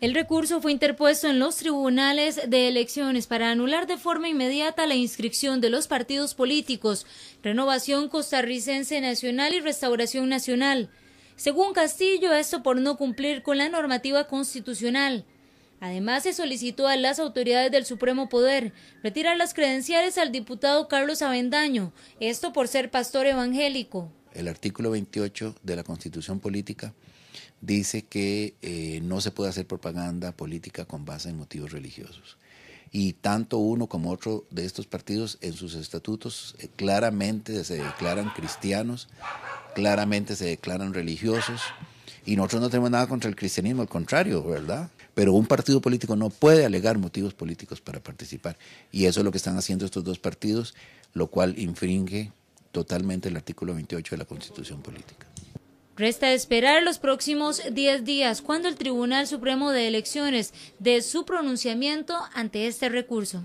El recurso fue interpuesto en los tribunales de elecciones para anular de forma inmediata la inscripción de los partidos políticos Renovación Costarricense Nacional y Restauración Nacional. Según Castillo, esto por no cumplir con la normativa constitucional. Además, se solicitó a las autoridades del Supremo Poder retirar las credenciales al diputado Carlos Avendaño, esto por ser pastor evangélico. El artículo 28 de la Constitución Política dice que eh, no se puede hacer propaganda política con base en motivos religiosos. Y tanto uno como otro de estos partidos en sus estatutos eh, claramente se declaran cristianos, claramente se declaran religiosos. Y nosotros no tenemos nada contra el cristianismo, al contrario, ¿verdad? Pero un partido político no puede alegar motivos políticos para participar. Y eso es lo que están haciendo estos dos partidos, lo cual infringe totalmente el artículo 28 de la Constitución Política. Resta esperar los próximos 10 días cuando el Tribunal Supremo de Elecciones dé su pronunciamiento ante este recurso.